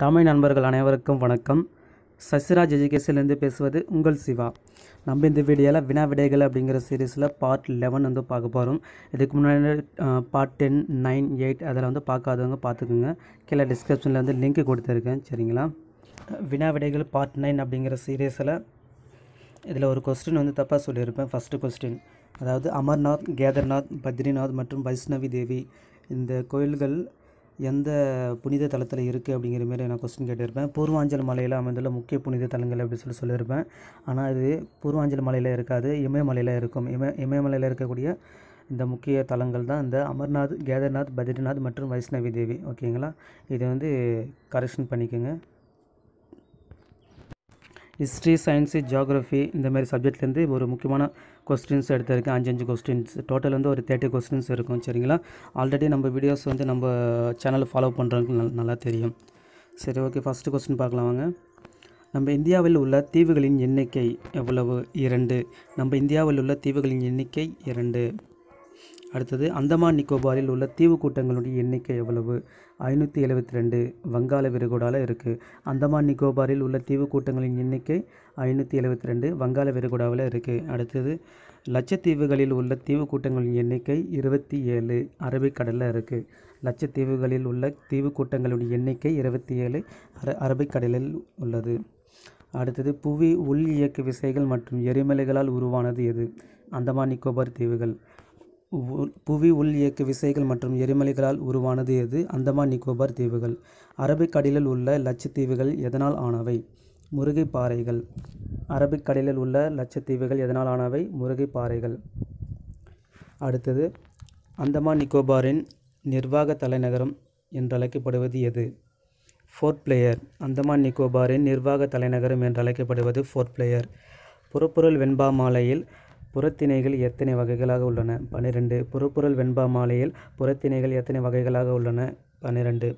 தமிழ் நண்பர்கள் அனைவருக்கும் வணக்கம் சசிராஜ் எஜுகேஷன்லேருந்து பேசுவது உங்கள் சிவா நம்ம இந்த வீடியோவில் வினா விடைகள் அப்படிங்கிற சீரீஸில் பார்ட் லெவன் வந்து பார்க்க போகிறோம் இதுக்கு முன்னாடி பார்ட் டென் நைன் எயிட் அதில் வந்து பார்க்காதவங்க பார்த்துக்குங்க கீழே டிஸ்கிரிப்ஷனில் வந்து லிங்க் கொடுத்துருக்கேன் சரிங்களா வினா விடைகள் பார்ட் நைன் அப்படிங்கிற சீரீஸில் இதில் ஒரு கொஸ்டின் வந்து தப்பாக சொல்லியிருப்பேன் ஃபஸ்ட்டு கொஸ்டின் அதாவது அமர்நாத் கேதர்நாத் பத்ரிநாத் மற்றும் வைஷ்ணவி தேவி இந்த கோயில்கள் எந்த புனித தலத்தில் இருக்குது அப்படிங்கிற மாரி நான் கொஸ்டின் கேட்டிருப்பேன் பூர்வாஞ்சல் மலையில் அமைந்துள்ள முக்கிய புனித தலங்கள் அப்படின்னு சொல்லி சொல்லியிருப்பேன் ஆனால் இது பூர்வாஞ்சல் மலையில் இருக்காது இமயமலையில் இருக்கும் இமய இமயமலையில் இருக்கக்கூடிய இந்த முக்கிய தலங்கள் தான் இந்த அமர்நாத் கேதர்நாத் பத்ரிநாத் மற்றும் வைஷ்ணவி தேவி ஓகேங்களா இதை வந்து கரெக்ஷன் பண்ணிக்கோங்க ஹிஸ்ட்ரி சயின்ஸு ஜியாகிரஃபி இந்த மாதிரி சப்ஜெக்ட்லேருந்து ஒரு முக்கியமான கொஸ்டின்ஸ் எடுத்திருக்கேன் அஞ்சு அஞ்சு கொஸ்டின்ஸ் டோட்டல் வந்து ஒரு தேர்ட்டி கொஸ்டின்ஸ் இருக்கும் சரிங்களா ஆல்ரெடி நம்ம வீடியோஸ் வந்து நம்ம சேனலை ஃபாலோ பண்ணுறவங்க நல்லா தெரியும் சரி ஓகே ஃபஸ்ட்டு கொஸ்டின் பார்க்கலாம் வாங்க நம்ம இந்தியாவில் உள்ள தீவுகளின் எண்ணிக்கை எவ்வளவு இரண்டு நம்ம இந்தியாவில் உள்ள தீவுகளின் எண்ணிக்கை இரண்டு அடுத்தது அந்தமான் நிக்கோபாரில் உள்ள தீவு கூட்டங்களுடைய எண்ணிக்கை எவ்வளவு ஐநூற்றி எழுபத்தி ரெண்டு வங்காள விரிகுடாவில் இருக்குது அந்தமான் நிக்கோபாரில் உள்ள தீவு கூட்டங்களின் எண்ணிக்கை ஐநூற்றி எழுபத்தி ரெண்டு வங்காள விரிகுடாவில் இருக்குது அடுத்தது லட்சத்தீவுகளில் உள்ள தீவு கூட்டங்களின் எண்ணிக்கை இருபத்தி ஏழு அரபிக்கடலில் இருக்குது லட்சத்தீவுகளில் உள்ள தீவு கூட்டங்களுடைய எண்ணிக்கை இருபத்தி ஏழு அர அரபிக்கடலில் உள்ளது அடுத்தது புவி உள் இயக்கு விசைகள் மற்றும் எரிமலைகளால் உருவானது எது அந்தமான் நிக்கோபார் தீவுகள் புவி உள் இயக்க விசைகள் மற்றும் எரிமலைகளால் உருவானது எது அந்தமான் நிக்கோபார் தீவுகள் அரபிக்கடலில் உள்ள லட்சத்தீவுகள் எதனால் ஆனவை முருகை பாறைகள் அரபிக்கடலில் உள்ள லட்சத்தீவுகள் எதனால் ஆனவை முருகை பாறைகள் அடுத்தது அந்தமான் நிக்கோபாரின் நிர்வாக தலைநகரம் என்றழைக்கப்படுவது எது ஃபோர்ட் பிளேயர் அந்தமான் நிக்கோபாரின் நிர்வாக தலைநகரம் என்றழைக்கப்படுவது ஃபோர்ட் பிளேயர் புறப்பொருள் வெண்பா மாலையில் புறத்திணைகள் எத்தனை வகைகளாக உள்ளன பன்னிரெண்டு புறப்புறல் வெண்பா மாலையில் புறத்திணைகள் எத்தனை வகைகளாக உள்ளன பன்னிரெண்டு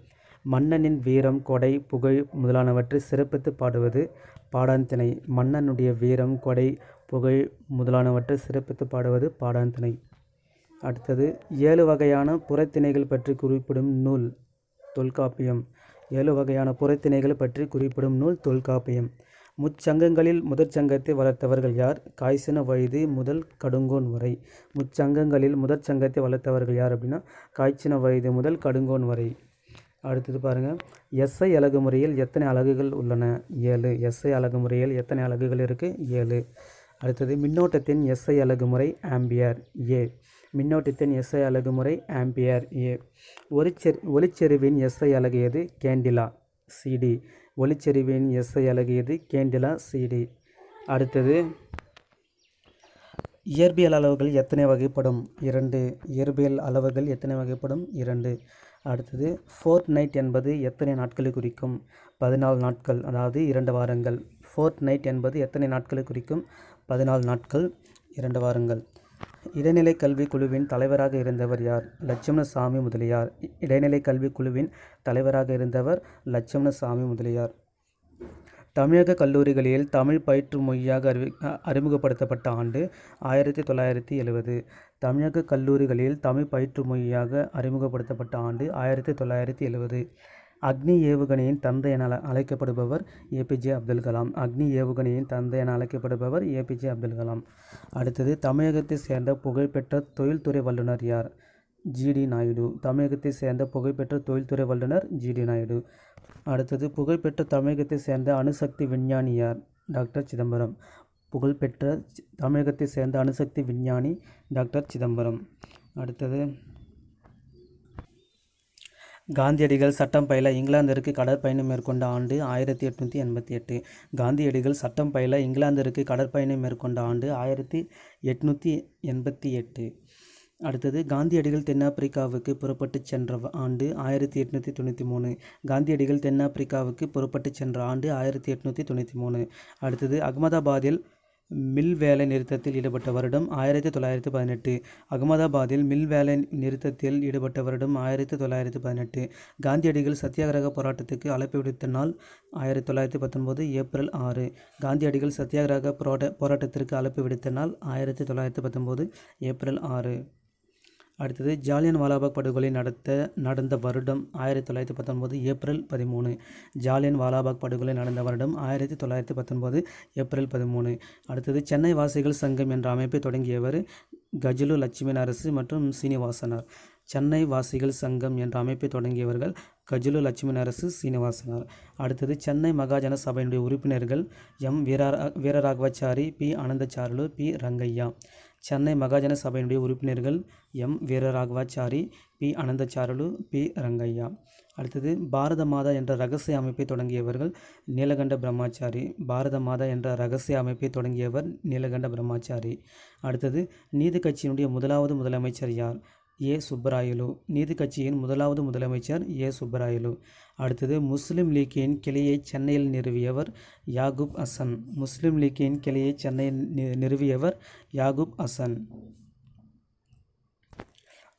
மன்னனின் வீரம் கொடை புகழ் முதலானவற்றை சிறப்பித்து பாடுவது பாடாந்திணை மன்னனுடைய வீரம் கொடை புகழ் முதலானவற்றை சிறப்பித்து பாடுவது பாடாந்திணை அடுத்தது ஏழு வகையான புறத்திணைகள் பற்றி குறிப்பிடும் நூல் தொல்காப்பியம் ஏழு வகையான புறத்திணைகள் பற்றி குறிப்பிடும் நூல் தொல்காப்பியம் முச்சங்கங்களில் முதற் சங்கத்தை வளர்த்தவர்கள் யார் காய்ச்சின வயது முதல் கடுங்கோன் வரை முச்சங்கங்களில் முதற் சங்கத்தை வளர்த்தவர்கள் யார் அப்படின்னா காய்ச்சின வயது முதல் கடுங்கோன் வரை அடுத்தது பாருங்கள் எஸ்ஐ அழகு முறையில் எத்தனை அலகுகள் உள்ளன ஏழு எஸ்ஐ அழகு முறையில் எத்தனை அலகுகள் இருக்குது ஏழு அடுத்தது மின்னோட்டத்தின் எஸ்ஐ அழகு முறை ஆம்பியர் ஏ மின்னோட்டத்தின் எஸ்ஐ அழகு முறை ஆம்பியர் ஏ ஒளிச்செர் ஒளிச்செருவின் எஸ்ஐ அலகு எது கேண்டிலா சிடி ஒளிச்செறிவின் எஸ்ஐ அழகியது கேண்டிலா சிடி அடுத்தது இயற்பியல் அளவுகள் எத்தனை வகைப்படும் இரண்டு இயற்பியல் அளவுகள் எத்தனை வகைப்படும் இரண்டு அடுத்தது ஃபோர்த் நைட் என்பது எத்தனை நாட்களை குறிக்கும் பதினாலு நாட்கள் அதாவது இரண்டு வாரங்கள் ஃபோர்த் நைட் என்பது எத்தனை நாட்களை குறிக்கும் பதினாலு நாட்கள் இரண்டு வாரங்கள் இடைநிலை கல்வி குழுவின் தலைவராக இருந்தவர் யார் லட்சுமணசாமி முதலியார் இடைநிலை கல்வி குழுவின் தலைவராக இருந்தவர் லட்சுமணசாமி முதலியார் தமிழக கல்லூரிகளில் தமிழ் பயிற்று மொழியாக அறிவி அறிமுகப்படுத்தப்பட்ட ஆண்டு ஆயிரத்தி தொள்ளாயிரத்தி எழுவது தமிழக கல்லூரிகளில் தமிழ் பயிற்று மொழியாக அறிமுகப்படுத்தப்பட்ட ஆண்டு ஆயிரத்தி தொள்ளாயிரத்தி எழுவது அக்னி ஏவுகணையின் தந்தை என அழைக்கப்படுபவர் ஏபிஜே அப்துல் கலாம் அக்னி ஏவுகணையின் தந்தை என அழைக்கப்படுபவர் ஏபிஜே அப்துல் கலாம் அடுத்தது தமிழகத்தை சேர்ந்த புகழ்பெற்ற தொழில்துறை வல்லுநர் யார் ஜிடி நாயுடு தமிழகத்தை சேர்ந்த புகழ்பெற்ற தொழில்துறை வல்லுநர் ஜிடி நாயுடு அடுத்தது புகழ்பெற்ற தமிழகத்தை சேர்ந்த அணுசக்தி விஞ்ஞானி யார் டாக்டர் சிதம்பரம் புகழ்பெற்ற தமிழகத்தை சேர்ந்த அணுசக்தி விஞ்ஞானி டாக்டர் சிதம்பரம் அடுத்தது காந்தியடிகள் சட்டம் பயில இங்கிலாந்திற்கு கடற்பயணம் மேற்கொண்ட ஆண்டு ஆயிரத்தி எட்நூற்றி எண்பத்தி எட்டு காந்தியடிகள் சட்டம் பயில இங்கிலாந்திற்கு கடற்பயணம் மேற்கொண்ட ஆண்டு ஆயிரத்தி எட்நூற்றி எண்பத்தி எட்டு அடுத்தது காந்தியடிகள் தென்னாப்பிரிக்காவுக்கு புறப்பட்டு சென்ற ஆண்டு ஆயிரத்தி எட்நூற்றி தொண்ணூற்றி மூணு காந்தியடிகள் தென்னாப்பிரிக்காவுக்கு புறப்பட்டு சென்ற ஆண்டு ஆயிரத்தி எட்நூற்றி தொண்ணூற்றி மூணு அடுத்தது அகமதாபாத்தில் மில் வேலை நிறுத்தத்தில் ஈடுபட்ட வருடம் ஆயிரத்தி தொள்ளாயிரத்தி பதினெட்டு அகமதாபாத்தில் மில் வேலை நிறுத்தத்தில் ஈடுபட்ட வருடம் ஆயிரத்தி தொள்ளாயிரத்தி பதினெட்டு காந்தியடிகள் சத்தியாகிரக போராட்டத்துக்கு அழைப்பு விடுத்த நாள் ஆயிரத்தி தொள்ளாயிரத்தி பத்தொன்பது ஏப்ரல் ஆறு காந்தியடிகள் சத்தியாகிரக போராட்ட போராட்டத்திற்கு அழைப்பு விடுத்த நாள் ஆயிரத்தி தொள்ளாயிரத்தி பத்தொன்பது ஏப்ரல் ஆறு அடுத்தது ஜாலியன் வாலாபாக் படுகொலை நடத்த நடந்த வருடம் ஆயிரத்தி தொள்ளாயிரத்தி பத்தொன்பது ஏப்ரல் பதிமூணு ஜாலியன் வாலாபாக் படுகொலை நடந்த வருடம் ஆயிரத்தி தொள்ளாயிரத்தி பத்தொன்பது ஏப்ரல் பதிமூணு அடுத்தது சென்னை வாசிகள் சங்கம் என்ற அமைப்பை தொடங்கியவர் கஜலு லட்சுமி அரசு மற்றும் சீனிவாசனார் சென்னை வாசிகள் சங்கம் என்ற அமைப்பை தொடங்கியவர்கள் கஜலு லட்சுமி அரசு சீனிவாசனார் அடுத்தது சென்னை மகாஜன சபையினுடைய உறுப்பினர்கள் எம் வீரரா வீரராகவச்சாரி பி ஆனந்தச்சாருலு பி ரங்கையா சென்னை மகாஜன சபையினுடைய உறுப்பினர்கள் M Veeraraghavachari P Anandacharlu P Rangaiah அடுத்தது பாரத மாதா என்ற ரகசிய அமைப்பை தொடங்கியவர்கள் நீலகண்ட பிரம்மாச்சாரி பாரத மாதா என்ற ரகசிய அமைப்பை தொடங்கியவர் நீலகண்ட பிரம்மாச்சாரி அடுத்தது நீதி கட்சியினுடைய முதலாவது முதலமைச்சர் யார் ஏ சுப்பராயலு நீதி கட்சியின் முதலாவது முதலமைச்சர் ஏ சுப்பராயலு அடுத்தது முஸ்லீம் லீக்கின் கிளையை சென்னையில் நிறுவியவர் யாகுப் ஹசன் முஸ்லீம் லீக்கின் கிளையை சென்னையில் நிறுவியவர் யாகுப் ஹசன்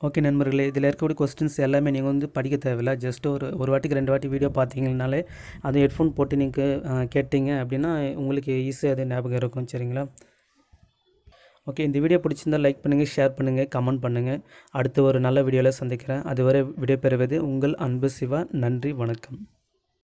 ஓகே நண்பர்களே இதில் இருக்கக்கூடிய கொஸ்டின்ஸ் எல்லாமே நீங்கள் வந்து படிக்க தேவையில்லை ஜஸ்ட் ஒரு ஒரு வாட்டிக்கு ரெண்டு வாட்டி வீடியோ பார்த்தீங்கனாலே அது ஹெட்ஃபோன் போட்டு நீங்கள் கேட்டிங்க அப்படின்னா உங்களுக்கு ஈஸியாக அது ஞாபகம் இருக்கும் சரிங்களா ஓகே இந்த வீடியோ பிடிச்சிருந்தால் லைக் பண்ணுங்கள் ஷேர் பண்ணுங்கள் கமெண்ட் பண்ணுங்கள் அடுத்து ஒரு நல்ல வீடியோவில் சந்திக்கிறேன் அதுவரை விடைபெறுவது உங்கள் அன்பு சிவா நன்றி வணக்கம்